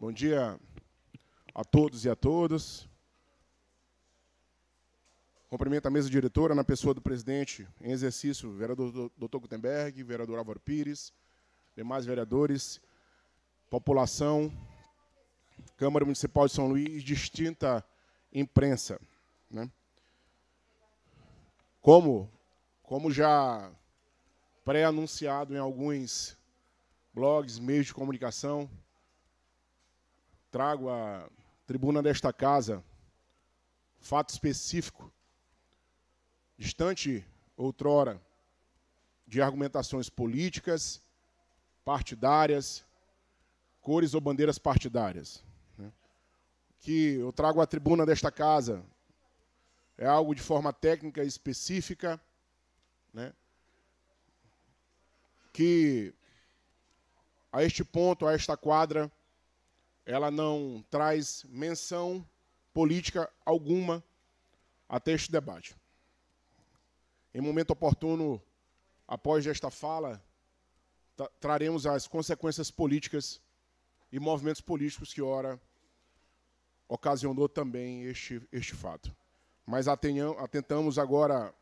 Bom dia a todos e a todas. Cumprimento a mesa diretora na pessoa do presidente em exercício, vereador Dr. Gutenberg, vereador Álvaro Pires, demais vereadores, população, Câmara Municipal de São Luís, distinta imprensa. Né? Como, como já pré-anunciado em alguns blogs, meios de comunicação, trago à tribuna desta casa fato específico, distante outrora de argumentações políticas, partidárias, cores ou bandeiras partidárias. Né? Que eu trago à tribuna desta casa é algo de forma técnica específica, né? que a este ponto, a esta quadra, ela não traz menção política alguma até este debate. Em momento oportuno, após esta fala, traremos as consequências políticas e movimentos políticos que, ora, ocasionou também este, este fato. Mas atenham, atentamos agora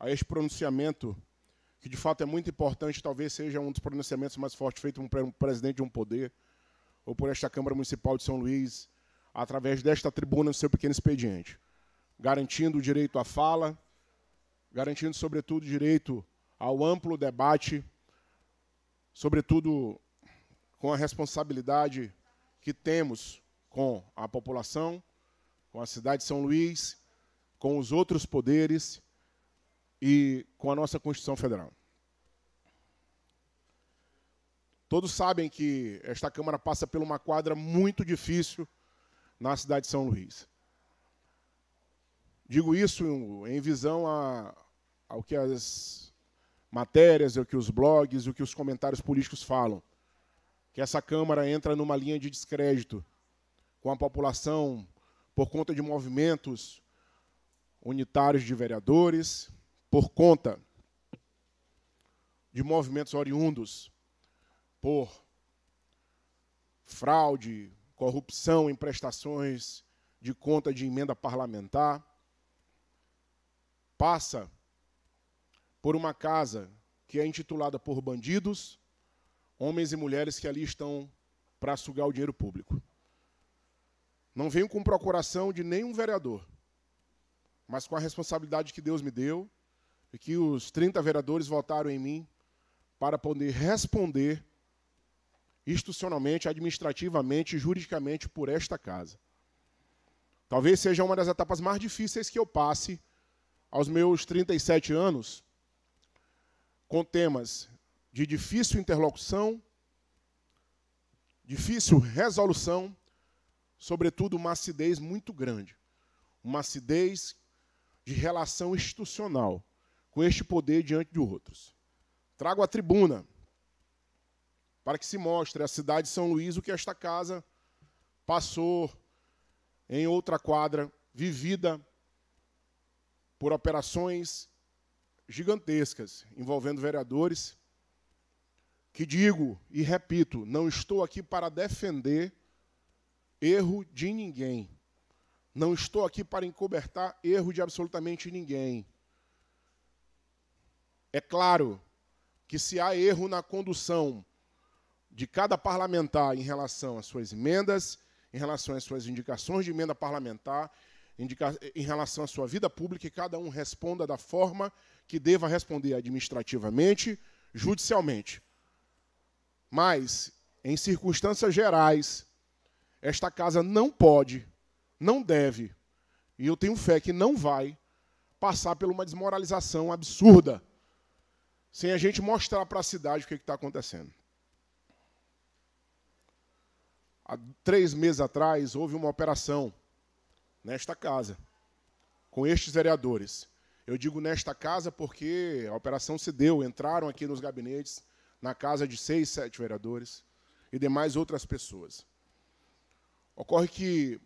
a este pronunciamento, que de fato é muito importante, talvez seja um dos pronunciamentos mais fortes feito por um presidente de um poder, ou por esta Câmara Municipal de São Luís, através desta tribuna no seu pequeno expediente, garantindo o direito à fala, garantindo, sobretudo, o direito ao amplo debate, sobretudo com a responsabilidade que temos com a população, com a cidade de São Luís, com os outros poderes e com a nossa Constituição Federal. Todos sabem que esta Câmara passa por uma quadra muito difícil na cidade de São Luís. Digo isso em visão a, ao que as matérias, ao que os blogs, o que os comentários políticos falam. Que essa Câmara entra numa linha de descrédito com a população por conta de movimentos unitários de vereadores, por conta de movimentos oriundos por fraude, corrupção em prestações de conta de emenda parlamentar, passa por uma casa que é intitulada por bandidos, homens e mulheres que ali estão para sugar o dinheiro público. Não venho com procuração de nenhum vereador, mas com a responsabilidade que Deus me deu e que os 30 vereadores votaram em mim para poder responder institucionalmente, administrativamente, juridicamente por esta casa. Talvez seja uma das etapas mais difíceis que eu passe aos meus 37 anos, com temas de difícil interlocução, difícil resolução, sobretudo uma acidez muito grande, uma acidez de relação institucional com este poder diante de outros. Trago a tribuna para que se mostre a cidade de São Luís o que esta casa passou em outra quadra, vivida por operações gigantescas envolvendo vereadores. Que digo e repito, não estou aqui para defender erro de ninguém. Não estou aqui para encobertar erro de absolutamente ninguém. É claro que se há erro na condução de cada parlamentar em relação às suas emendas, em relação às suas indicações de emenda parlamentar, em relação à sua vida pública, e cada um responda da forma que deva responder administrativamente, judicialmente. Mas, em circunstâncias gerais, esta casa não pode, não deve, e eu tenho fé que não vai, passar por uma desmoralização absurda, sem a gente mostrar para a cidade o que é está acontecendo há três meses atrás, houve uma operação nesta casa, com estes vereadores. Eu digo nesta casa porque a operação se deu, entraram aqui nos gabinetes, na casa de seis, sete vereadores e demais outras pessoas. Ocorre que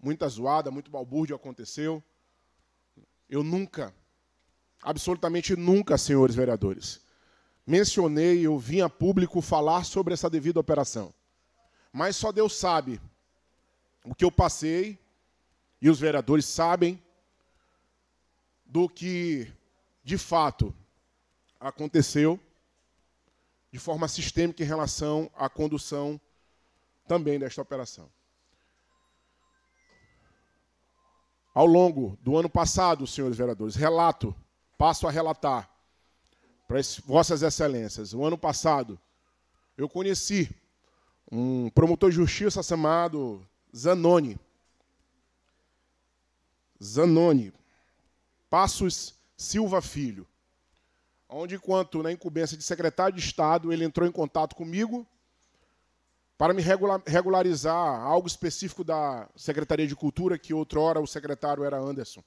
muita zoada, muito balbúrdio aconteceu. Eu nunca, absolutamente nunca, senhores vereadores, mencionei, eu vim a público falar sobre essa devida operação mas só Deus sabe o que eu passei, e os vereadores sabem do que de fato aconteceu de forma sistêmica em relação à condução também desta operação. Ao longo do ano passado, senhores vereadores, relato, passo a relatar para vossas excelências. O ano passado eu conheci um promotor de justiça chamado Zanoni. Zanoni, Passos Silva Filho, onde, enquanto na incumbência de secretário de Estado, ele entrou em contato comigo para me regularizar algo específico da Secretaria de Cultura, que outrora o secretário era Anderson.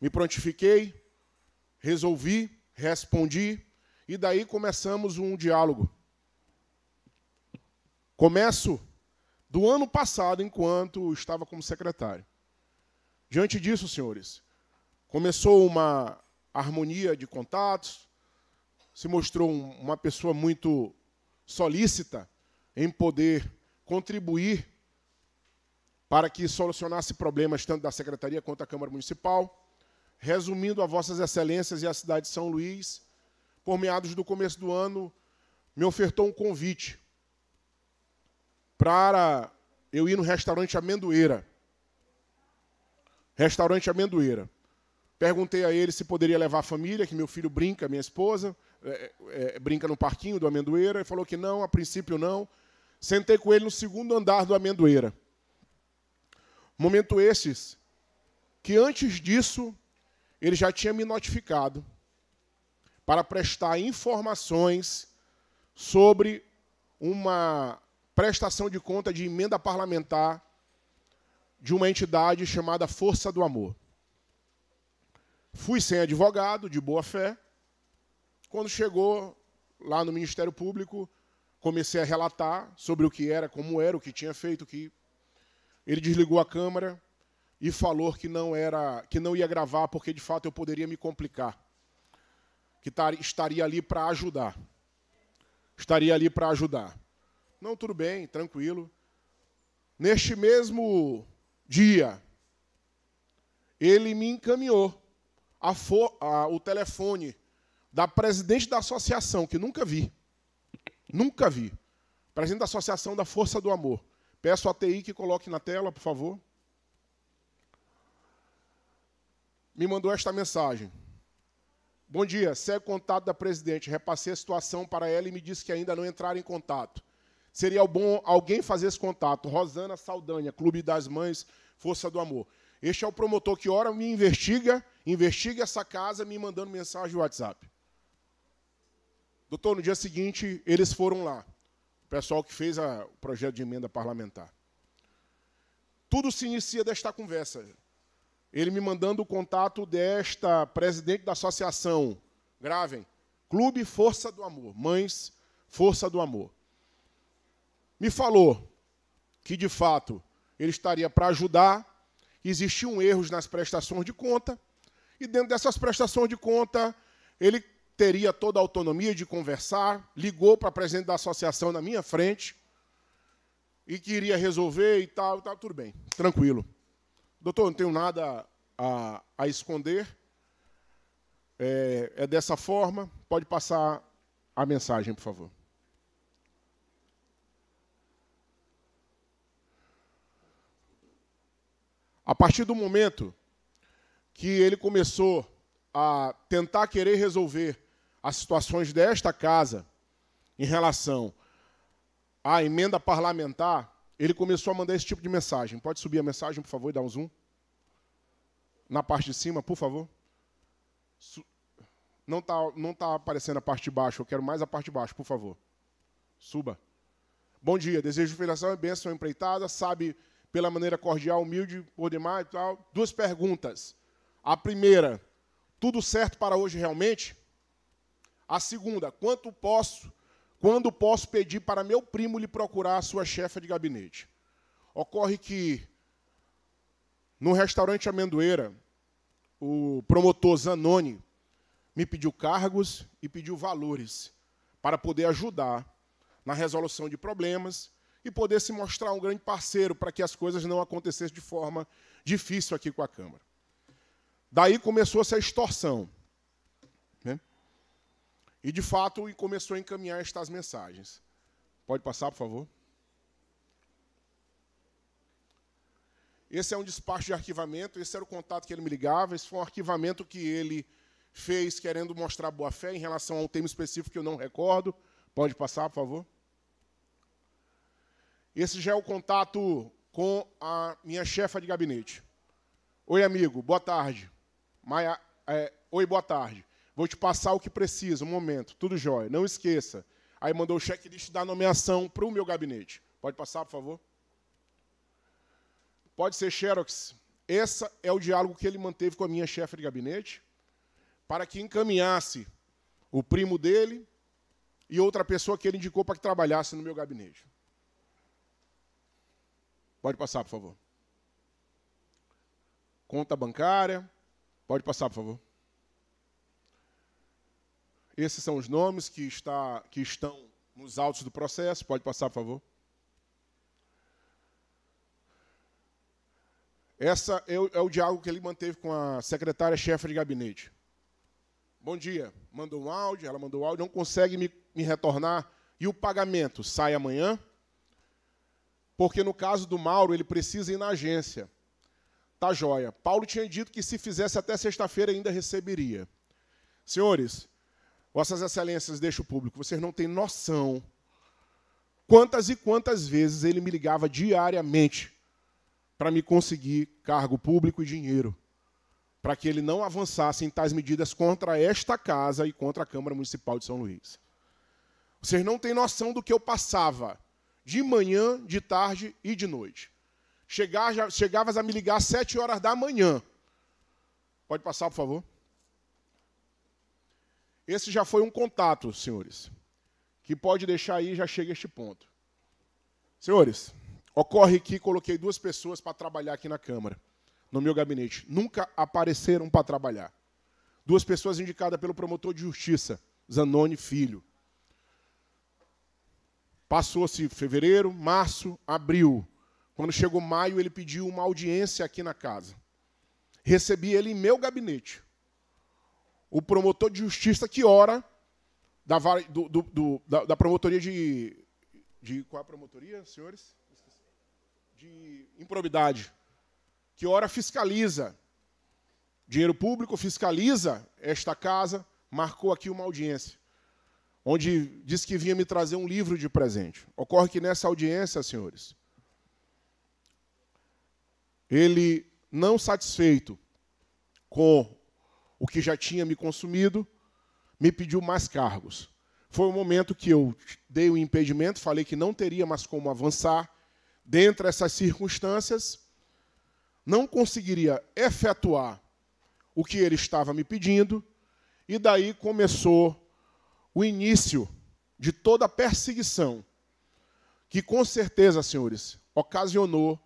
Me prontifiquei, resolvi, respondi, e daí começamos um diálogo Começo do ano passado, enquanto estava como secretário. Diante disso, senhores, começou uma harmonia de contatos, se mostrou uma pessoa muito solícita em poder contribuir para que solucionasse problemas tanto da Secretaria quanto da Câmara Municipal. Resumindo a Vossas Excelências e a cidade de São Luís, por meados do começo do ano, me ofertou um convite para eu ir no restaurante Amendoeira. Restaurante Amendoeira. Perguntei a ele se poderia levar a família, que meu filho brinca, minha esposa, é, é, é brinca no parquinho do Amendoeira. Ele falou que não, a princípio não. Sentei com ele no segundo andar do Amendoeira. Momento esses que antes disso ele já tinha me notificado para prestar informações sobre uma prestação de conta de emenda parlamentar de uma entidade chamada Força do Amor. Fui sem advogado, de boa fé. Quando chegou lá no Ministério Público, comecei a relatar sobre o que era, como era, o que tinha feito, que ele desligou a câmera e falou que não era, que não ia gravar porque de fato eu poderia me complicar, que estaria ali para ajudar, estaria ali para ajudar. Não, tudo bem, tranquilo. Neste mesmo dia, ele me encaminhou a for, a, o telefone da presidente da associação, que nunca vi. Nunca vi. Presidente da Associação da Força do Amor. Peço a TI que coloque na tela, por favor. Me mandou esta mensagem. Bom dia, segue o contato da presidente. Repassei a situação para ela e me disse que ainda não entraram em contato. Seria bom alguém fazer esse contato. Rosana Saldanha, Clube das Mães, Força do Amor. Este é o promotor que ora me investiga, investiga essa casa me mandando mensagem no WhatsApp. Doutor, no dia seguinte eles foram lá. O pessoal que fez a, o projeto de emenda parlamentar. Tudo se inicia desta conversa. Ele me mandando o contato desta presidente da associação, gravem, Clube Força do Amor, Mães Força do Amor me falou que, de fato, ele estaria para ajudar, existiam erros nas prestações de conta, e dentro dessas prestações de conta, ele teria toda a autonomia de conversar, ligou para a presidente da associação na minha frente, e queria resolver e tal, e tal, tudo bem, tranquilo. Doutor, não tenho nada a, a esconder, é, é dessa forma, pode passar a mensagem, por favor. A partir do momento que ele começou a tentar querer resolver as situações desta casa em relação à emenda parlamentar, ele começou a mandar esse tipo de mensagem. Pode subir a mensagem, por favor, e dar um zoom? Na parte de cima, por favor. Não está não tá aparecendo a parte de baixo, eu quero mais a parte de baixo, por favor. Suba. Bom dia, desejo filiação e bênção empreitada, sabe pela maneira cordial, humilde, por demais e tal. Duas perguntas. A primeira, tudo certo para hoje realmente? A segunda, quanto posso, quando posso pedir para meu primo lhe procurar a sua chefe de gabinete? Ocorre que no restaurante Amendoeira, o promotor Zanoni me pediu cargos e pediu valores para poder ajudar na resolução de problemas e poder se mostrar um grande parceiro para que as coisas não acontecessem de forma difícil aqui com a Câmara. Daí começou-se a extorsão. Né? E, de fato, começou a encaminhar estas mensagens. Pode passar, por favor? Esse é um despacho de arquivamento, esse era o contato que ele me ligava, esse foi um arquivamento que ele fez querendo mostrar boa fé em relação a um tema específico que eu não recordo. Pode passar, por favor? Esse já é o contato com a minha chefa de gabinete. Oi, amigo, boa tarde. Maia, é, Oi, boa tarde. Vou te passar o que precisa, um momento, tudo jóia. Não esqueça. Aí mandou o checklist da nomeação para o meu gabinete. Pode passar, por favor? Pode ser Xerox. Esse é o diálogo que ele manteve com a minha chefe de gabinete para que encaminhasse o primo dele e outra pessoa que ele indicou para que trabalhasse no meu gabinete. Pode passar, por favor. Conta bancária. Pode passar, por favor. Esses são os nomes que, está, que estão nos autos do processo. Pode passar, por favor. Essa é o, é o diálogo que ele manteve com a secretária-chefe de gabinete. Bom dia. Mandou um áudio, ela mandou um áudio, não consegue me, me retornar. E o pagamento sai amanhã? Porque no caso do Mauro, ele precisa ir na agência. Tá joia. Paulo tinha dito que se fizesse até sexta-feira ainda receberia. Senhores, vossas excelências, deixo o público, vocês não têm noção quantas e quantas vezes ele me ligava diariamente para me conseguir cargo público e dinheiro, para que ele não avançasse em tais medidas contra esta casa e contra a Câmara Municipal de São Luís. Vocês não têm noção do que eu passava de manhã, de tarde e de noite. Chegar, chegavas a me ligar às sete horas da manhã. Pode passar, por favor. Esse já foi um contato, senhores, que pode deixar aí, já chega a este ponto. Senhores, ocorre que coloquei duas pessoas para trabalhar aqui na Câmara, no meu gabinete. Nunca apareceram para trabalhar. Duas pessoas indicadas pelo promotor de justiça, Zanoni Filho. Passou-se fevereiro, março, abril. Quando chegou maio, ele pediu uma audiência aqui na casa. Recebi ele em meu gabinete. O promotor de justiça que ora da, do, do, do, da, da promotoria de, de. Qual é a promotoria, senhores? De improbidade. Que ora fiscaliza. Dinheiro público fiscaliza esta casa, marcou aqui uma audiência onde disse que vinha me trazer um livro de presente. Ocorre que nessa audiência, senhores, ele, não satisfeito com o que já tinha me consumido, me pediu mais cargos. Foi o momento que eu dei o impedimento, falei que não teria mais como avançar. dentro dessas circunstâncias, não conseguiria efetuar o que ele estava me pedindo, e daí começou o início de toda a perseguição que, com certeza, senhores, ocasionou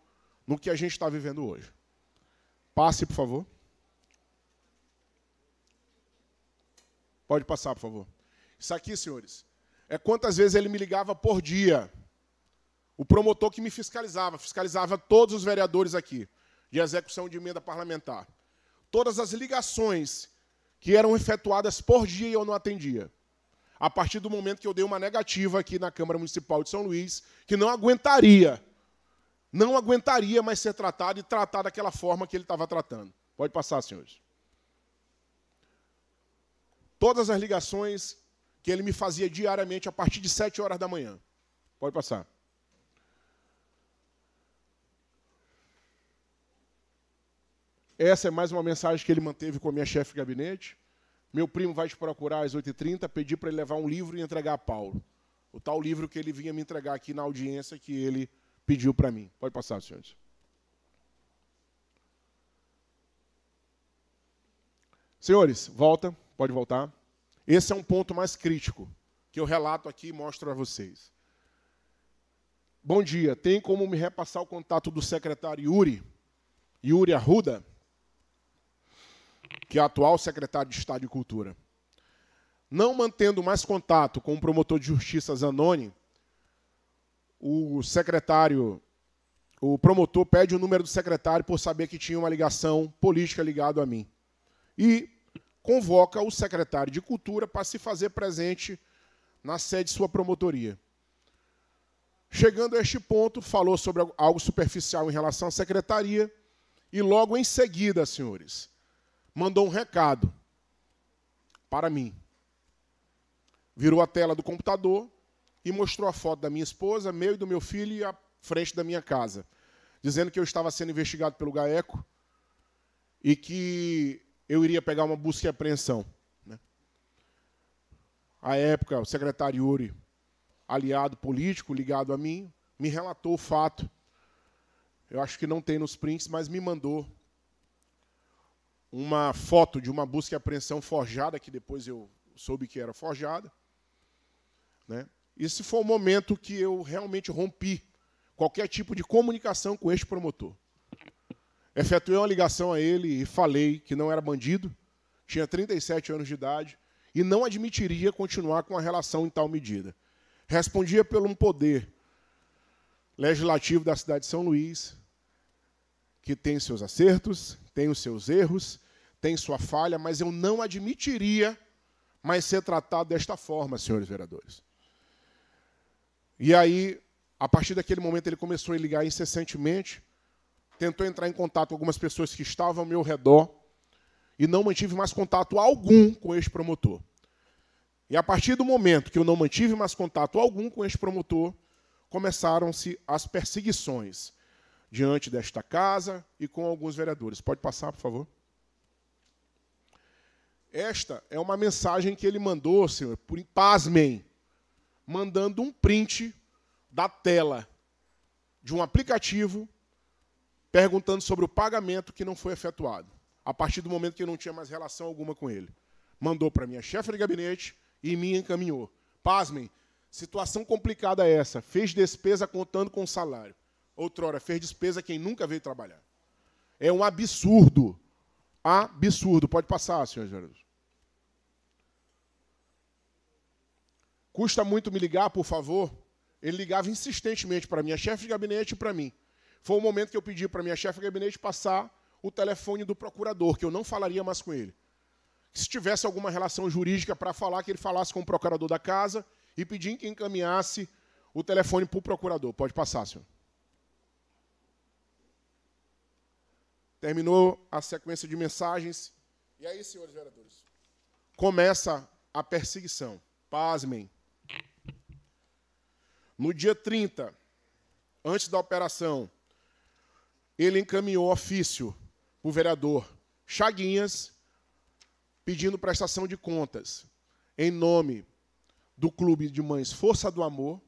no que a gente está vivendo hoje. Passe, por favor. Pode passar, por favor. Isso aqui, senhores, é quantas vezes ele me ligava por dia. O promotor que me fiscalizava, fiscalizava todos os vereadores aqui de execução de emenda parlamentar. Todas as ligações que eram efetuadas por dia e eu não atendia a partir do momento que eu dei uma negativa aqui na Câmara Municipal de São Luís, que não aguentaria, não aguentaria mais ser tratado e tratar daquela forma que ele estava tratando. Pode passar, senhores. Todas as ligações que ele me fazia diariamente a partir de 7 horas da manhã. Pode passar. Essa é mais uma mensagem que ele manteve com a minha chefe de gabinete. Meu primo vai te procurar às 8h30, pedir para ele levar um livro e entregar a Paulo. O tal livro que ele vinha me entregar aqui na audiência que ele pediu para mim. Pode passar, senhores. Senhores, volta, pode voltar. Esse é um ponto mais crítico que eu relato aqui e mostro a vocês. Bom dia, tem como me repassar o contato do secretário Yuri? Yuri Arruda? que é atual secretário de Estado e Cultura. Não mantendo mais contato com o promotor de justiça Zanoni, o secretário, o promotor pede o número do secretário por saber que tinha uma ligação política ligada a mim. E convoca o secretário de Cultura para se fazer presente na sede de sua promotoria. Chegando a este ponto, falou sobre algo superficial em relação à secretaria e logo em seguida, senhores, mandou um recado para mim. Virou a tela do computador e mostrou a foto da minha esposa, meu e do meu filho e a frente da minha casa, dizendo que eu estava sendo investigado pelo GAECO e que eu iria pegar uma busca e apreensão. Né? À época, o secretário Yuri, aliado político ligado a mim, me relatou o fato. Eu acho que não tem nos prints, mas me mandou uma foto de uma busca e apreensão forjada, que depois eu soube que era forjada. Né? Esse foi o momento que eu realmente rompi qualquer tipo de comunicação com este promotor. Efetuei uma ligação a ele e falei que não era bandido, tinha 37 anos de idade e não admitiria continuar com a relação em tal medida. Respondia pelo um poder legislativo da cidade de São Luís, que tem seus acertos, tem os seus erros, tem sua falha, mas eu não admitiria mais ser tratado desta forma, senhores vereadores. E aí, a partir daquele momento, ele começou a ligar incessantemente, tentou entrar em contato com algumas pessoas que estavam ao meu redor, e não mantive mais contato algum com este promotor. E a partir do momento que eu não mantive mais contato algum com este promotor, começaram-se as perseguições diante desta casa e com alguns vereadores. Pode passar, por favor. Esta é uma mensagem que ele mandou, senhor, por pasmem, mandando um print da tela de um aplicativo perguntando sobre o pagamento que não foi efetuado, a partir do momento que eu não tinha mais relação alguma com ele. Mandou para minha chefe de gabinete e me encaminhou. Pasmem, situação complicada é essa, fez despesa contando com salário outrora fez despesa quem nunca veio trabalhar. É um absurdo. Absurdo. Pode passar, senhor Jesus. Custa muito me ligar, por favor. Ele ligava insistentemente para minha chefe de gabinete e para mim. Foi o momento que eu pedi para minha chefe de gabinete passar o telefone do procurador, que eu não falaria mais com ele. Se tivesse alguma relação jurídica para falar, que ele falasse com o procurador da casa e pedir que encaminhasse o telefone para o procurador. Pode passar, senhor. terminou a sequência de mensagens. E aí, senhores vereadores, começa a perseguição. Pasmem. No dia 30, antes da operação, ele encaminhou ofício para o vereador Chaguinhas, pedindo prestação de contas em nome do Clube de Mães Força do Amor,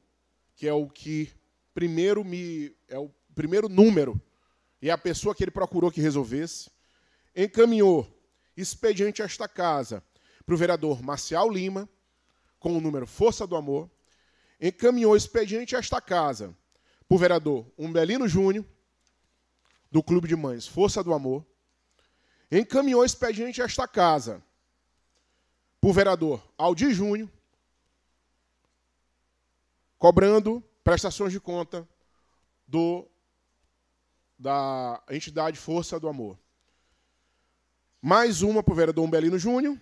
que é o que primeiro me é o primeiro número e a pessoa que ele procurou que resolvesse, encaminhou expediente a esta casa para o vereador Marcial Lima, com o número Força do Amor, encaminhou expediente a esta casa para o vereador Umbelino Júnior, do Clube de Mães Força do Amor, encaminhou expediente a esta casa para o vereador Aldir Júnior, cobrando prestações de conta do da entidade Força do Amor. Mais uma para o vereador Umbelino Júnior.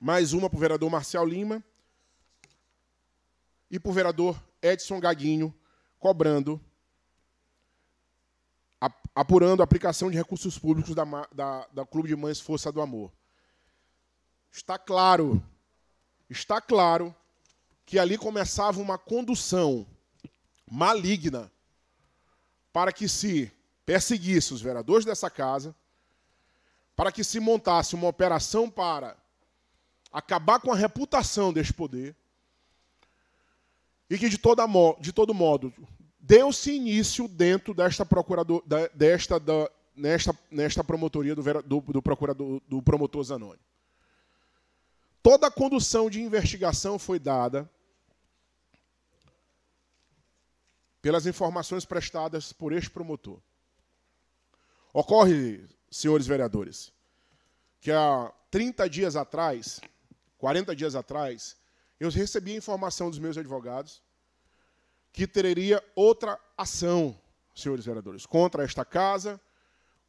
Mais uma para o vereador Marcial Lima. E para o vereador Edson Gaguinho, cobrando, apurando a aplicação de recursos públicos da, da, da Clube de Mães Força do Amor. Está claro, está claro que ali começava uma condução maligna para que se perseguisse os vereadores dessa casa, para que se montasse uma operação para acabar com a reputação deste poder, e que de, toda, de todo modo deu-se início dentro desta procurador desta da, nesta, nesta promotoria do, do, do procurador do promotor Zanoni. Toda a condução de investigação foi dada pelas informações prestadas por este promotor. Ocorre, senhores vereadores, que há 30 dias atrás, 40 dias atrás, eu recebi a informação dos meus advogados que teria outra ação, senhores vereadores, contra esta casa,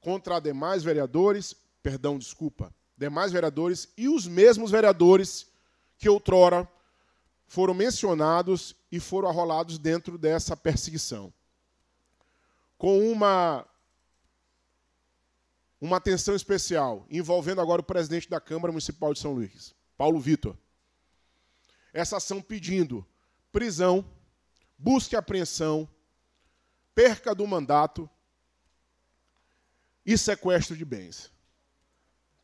contra demais vereadores, perdão, desculpa, demais vereadores e os mesmos vereadores que outrora foram mencionados e foram arrolados dentro dessa perseguição. Com uma uma atenção especial envolvendo agora o presidente da Câmara Municipal de São Luís, Paulo Vitor. Essa ação pedindo prisão, busca e apreensão, perca do mandato e sequestro de bens.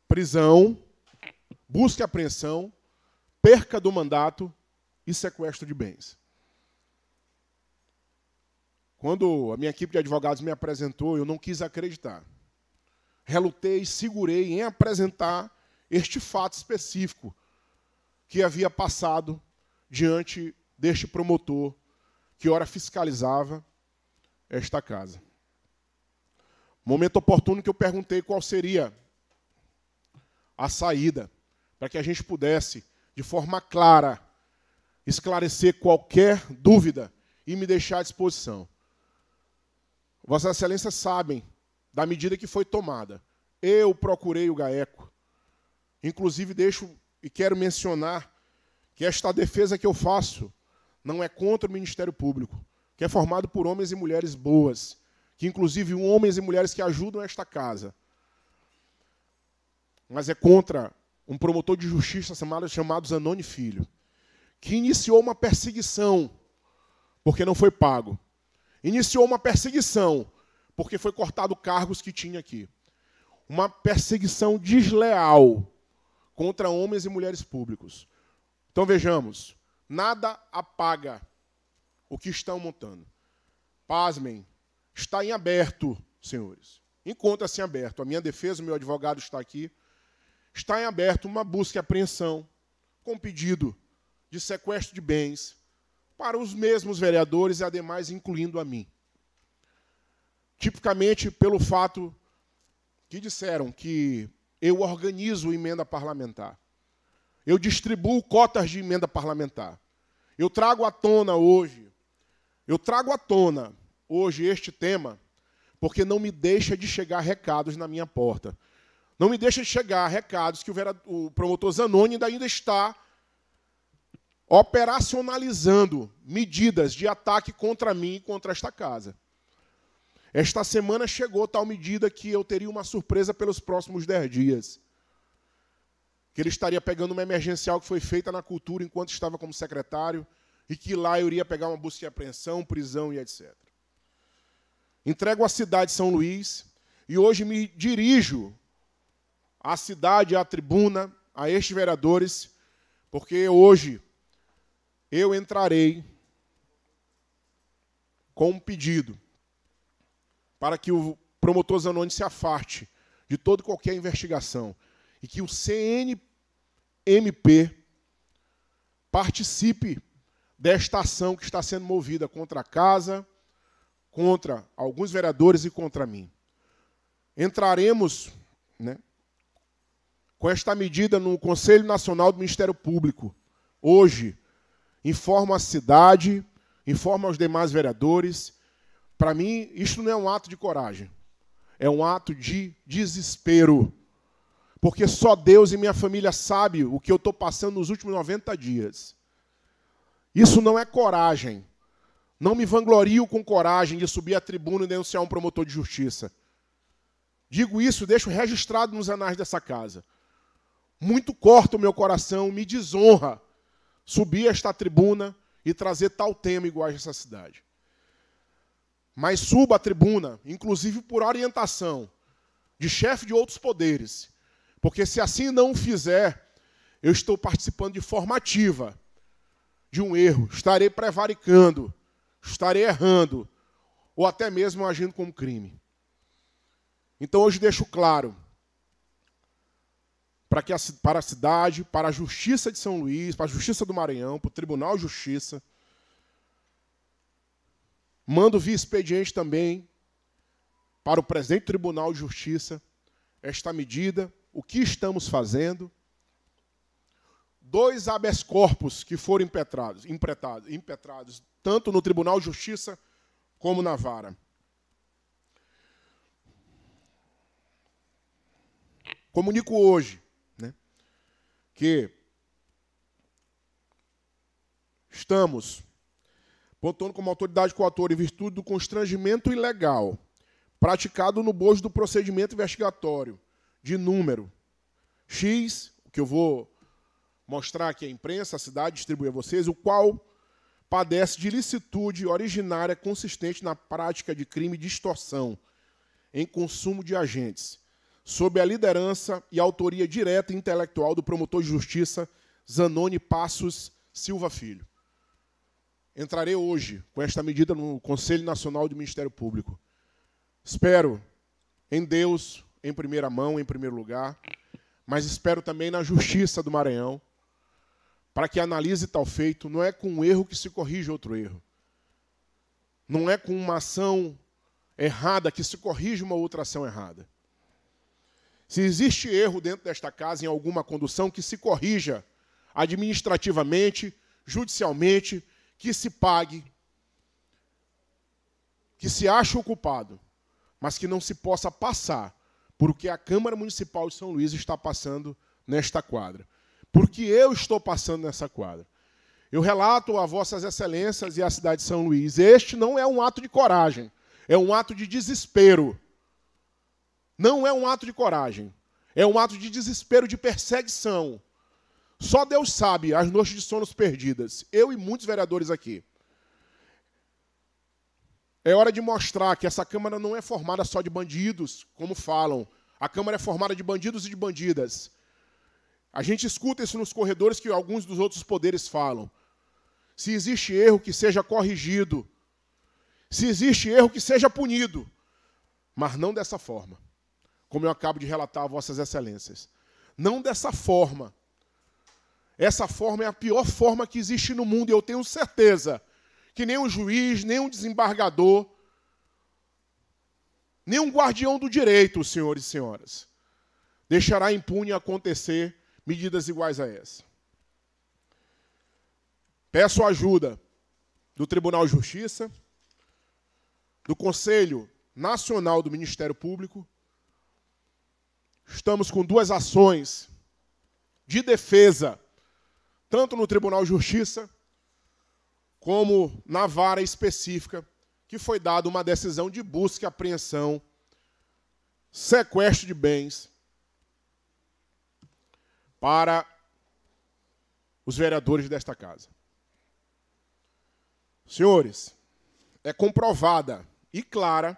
Prisão, busca e apreensão, perca do mandato e sequestro de bens. Quando a minha equipe de advogados me apresentou, eu não quis acreditar. Relutei, segurei em apresentar este fato específico que havia passado diante deste promotor que ora fiscalizava esta casa. Momento oportuno que eu perguntei qual seria a saída para que a gente pudesse, de forma clara, esclarecer qualquer dúvida e me deixar à disposição. Vossa Excelência sabem da medida que foi tomada. Eu procurei o GAECO. Inclusive, deixo e quero mencionar que esta defesa que eu faço não é contra o Ministério Público, que é formado por homens e mulheres boas, que inclusive homens e mulheres que ajudam esta casa. Mas é contra um promotor de justiça chamado, chamado Zanoni Filho, que iniciou uma perseguição porque não foi pago. Iniciou uma perseguição, porque foi cortado cargos que tinha aqui. Uma perseguição desleal contra homens e mulheres públicos. Então vejamos, nada apaga o que estão montando. Pasmem, está em aberto, senhores. Encontra-se em aberto. A minha defesa, o meu advogado está aqui. Está em aberto uma busca e apreensão com pedido de sequestro de bens, para os mesmos vereadores e ademais, incluindo a mim. Tipicamente pelo fato que disseram que eu organizo emenda parlamentar. Eu distribuo cotas de emenda parlamentar. Eu trago à tona hoje, eu trago à tona hoje este tema, porque não me deixa de chegar recados na minha porta. Não me deixa de chegar recados que o, promotor Zanoni ainda está operacionalizando medidas de ataque contra mim e contra esta casa. Esta semana chegou tal medida que eu teria uma surpresa pelos próximos dez dias. Que ele estaria pegando uma emergencial que foi feita na cultura enquanto estava como secretário e que lá eu iria pegar uma busca e apreensão, prisão e etc. Entrego a cidade de São Luís e hoje me dirijo à cidade, à tribuna, a estes vereadores, porque hoje eu entrarei com um pedido para que o promotor Zanoni se afaste de toda qualquer investigação e que o CNMP participe desta ação que está sendo movida contra a casa, contra alguns vereadores e contra mim. Entraremos né, com esta medida no Conselho Nacional do Ministério Público, hoje, informa a cidade, informa os demais vereadores. Para mim, isto não é um ato de coragem, é um ato de desespero. Porque só Deus e minha família sabem o que eu estou passando nos últimos 90 dias. Isso não é coragem. Não me vanglorio com coragem de subir à tribuna e denunciar um promotor de justiça. Digo isso, deixo registrado nos anais dessa casa. Muito corta o meu coração, me desonra subir esta tribuna e trazer tal tema igual a essa cidade. Mas suba a tribuna, inclusive por orientação de chefe de outros poderes, porque se assim não fizer, eu estou participando de formativa, de um erro, estarei prevaricando, estarei errando, ou até mesmo agindo como crime. Então hoje deixo claro para, que a, para a cidade, para a Justiça de São Luís, para a Justiça do Maranhão, para o Tribunal de Justiça. Mando via expediente também para o presidente do Tribunal de Justiça esta medida, o que estamos fazendo. Dois habeas corpus que foram impetrados, impetrados, impetrados tanto no Tribunal de Justiça como na vara. Comunico hoje que estamos pontuando como autoridade coatora em virtude do constrangimento ilegal praticado no bojo do procedimento investigatório de número X, que eu vou mostrar aqui à imprensa, à cidade, distribuir a vocês, o qual padece de licitude originária consistente na prática de crime de extorsão em consumo de agentes sob a liderança e autoria direta e intelectual do promotor de justiça Zanoni Passos Silva Filho. Entrarei hoje com esta medida no Conselho Nacional do Ministério Público. Espero em Deus, em primeira mão, em primeiro lugar, mas espero também na justiça do Maranhão, para que analise tal feito. Não é com um erro que se corrige outro erro. Não é com uma ação errada que se corrige uma outra ação errada. Se existe erro dentro desta casa em alguma condução, que se corrija administrativamente, judicialmente, que se pague, que se ache o culpado, mas que não se possa passar por o que a Câmara Municipal de São Luís está passando nesta quadra. Porque eu estou passando nessa quadra. Eu relato a vossas excelências e à cidade de São Luís, este não é um ato de coragem, é um ato de desespero. Não é um ato de coragem. É um ato de desespero, de perseguição. Só Deus sabe as noites de sonos perdidas. Eu e muitos vereadores aqui. É hora de mostrar que essa Câmara não é formada só de bandidos, como falam. A Câmara é formada de bandidos e de bandidas. A gente escuta isso nos corredores que alguns dos outros poderes falam. Se existe erro, que seja corrigido. Se existe erro, que seja punido. Mas não dessa forma como eu acabo de relatar a vossas excelências. Não dessa forma. Essa forma é a pior forma que existe no mundo, e eu tenho certeza que nem um juiz, nem um desembargador, nem um guardião do direito, senhores e senhoras, deixará impune acontecer medidas iguais a essa. Peço a ajuda do Tribunal de Justiça, do Conselho Nacional do Ministério Público estamos com duas ações de defesa, tanto no Tribunal de Justiça, como na vara específica, que foi dada uma decisão de busca e apreensão, sequestro de bens, para os vereadores desta casa. Senhores, é comprovada e clara,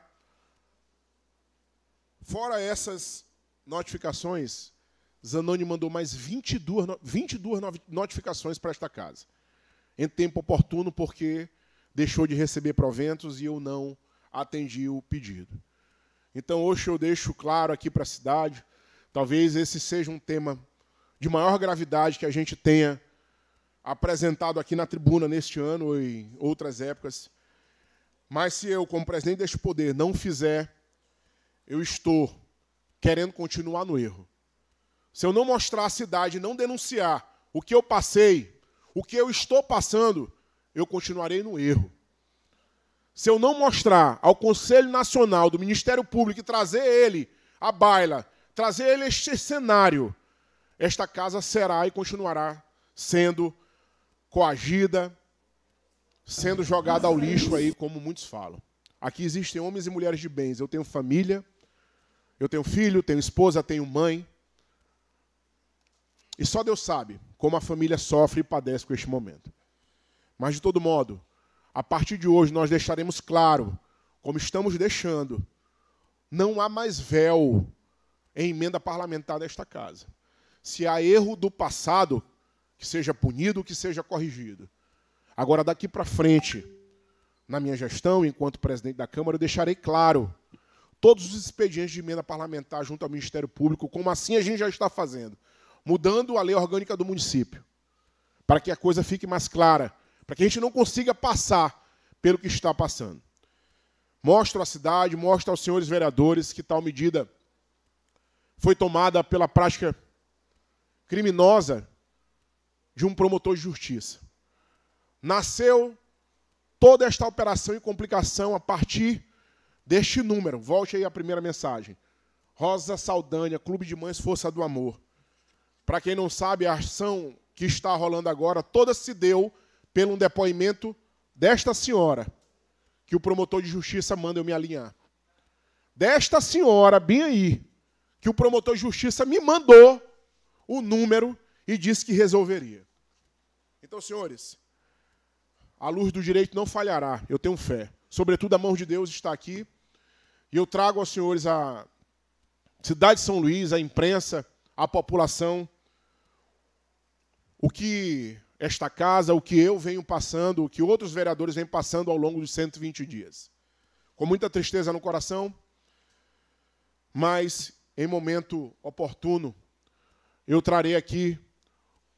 fora essas notificações, Zanoni mandou mais 22, 22 notificações para esta casa. Em tempo oportuno, porque deixou de receber proventos e eu não atendi o pedido. Então, hoje eu deixo claro aqui para a cidade, talvez esse seja um tema de maior gravidade que a gente tenha apresentado aqui na tribuna neste ano e em outras épocas. Mas se eu, como presidente deste poder, não fizer, eu estou querendo continuar no erro. Se eu não mostrar a cidade, não denunciar o que eu passei, o que eu estou passando, eu continuarei no erro. Se eu não mostrar ao Conselho Nacional do Ministério Público e trazer ele à baila, trazer ele este cenário, esta casa será e continuará sendo coagida, sendo jogada ao lixo aí, como muitos falam. Aqui existem homens e mulheres de bens. Eu tenho família, eu tenho filho, tenho esposa, tenho mãe. E só Deus sabe como a família sofre e padece com este momento. Mas, de todo modo, a partir de hoje nós deixaremos claro, como estamos deixando, não há mais véu em emenda parlamentar desta casa. Se há erro do passado, que seja punido, que seja corrigido. Agora, daqui para frente, na minha gestão, enquanto presidente da Câmara, eu deixarei claro todos os expedientes de emenda parlamentar junto ao Ministério Público, como assim a gente já está fazendo, mudando a lei orgânica do município, para que a coisa fique mais clara, para que a gente não consiga passar pelo que está passando. Mostro à cidade, mostro aos senhores vereadores que tal medida foi tomada pela prática criminosa de um promotor de justiça. Nasceu toda esta operação e complicação a partir deste número. Volte aí a primeira mensagem. Rosa Saldanha, Clube de Mães Força do Amor. Para quem não sabe, a ação que está rolando agora toda se deu pelo um depoimento desta senhora, que o promotor de justiça manda eu me alinhar. Desta senhora, bem aí, que o promotor de justiça me mandou o número e disse que resolveria. Então, senhores, a luz do direito não falhará, eu tenho fé. Sobretudo, a mão de Deus está aqui e eu trago aos senhores a cidade de São Luís, a imprensa, a população, o que esta casa, o que eu venho passando, o que outros vereadores vêm passando ao longo dos 120 dias. Com muita tristeza no coração, mas em momento oportuno, eu trarei aqui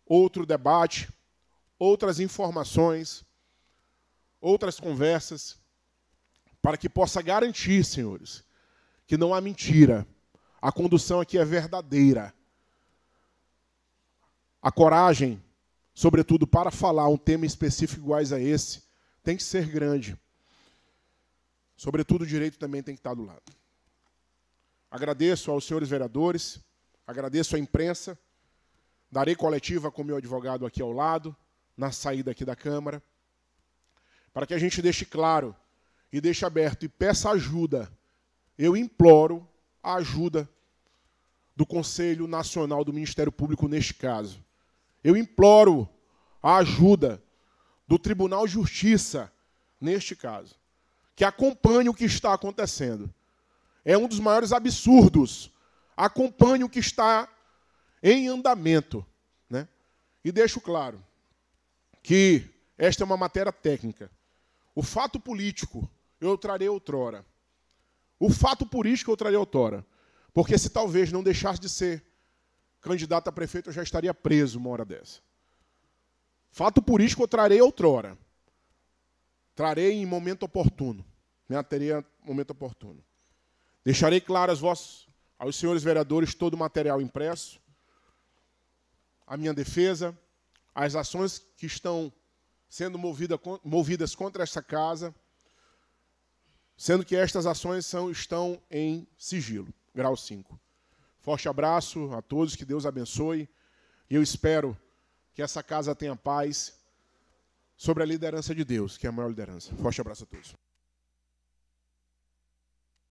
outro debate, outras informações, outras conversas para que possa garantir, senhores, que não há mentira. A condução aqui é verdadeira. A coragem, sobretudo para falar um tema específico iguais a esse, tem que ser grande. Sobretudo o direito também tem que estar do lado. Agradeço aos senhores vereadores, agradeço à imprensa. Darei coletiva com meu advogado aqui ao lado, na saída aqui da Câmara, para que a gente deixe claro e deixe aberto e peça ajuda. Eu imploro a ajuda do Conselho Nacional do Ministério Público neste caso. Eu imploro a ajuda do Tribunal de Justiça neste caso, que acompanhe o que está acontecendo. É um dos maiores absurdos. Acompanhe o que está em andamento. Né? E deixo claro que esta é uma matéria técnica. O fato político eu trarei outrora. O fato por isso que eu trarei outrora. Porque se talvez não deixasse de ser candidato a prefeito, eu já estaria preso uma hora dessa. Fato por isso que eu trarei outrora. Trarei em momento oportuno. Me né? aterei momento oportuno. Deixarei claro aos, vossos, aos senhores vereadores todo o material impresso, a minha defesa, as ações que estão sendo movida, movidas contra essa casa sendo que estas ações são, estão em sigilo, grau 5. Forte abraço a todos, que Deus abençoe. E eu espero que essa casa tenha paz sobre a liderança de Deus, que é a maior liderança. Forte abraço a todos.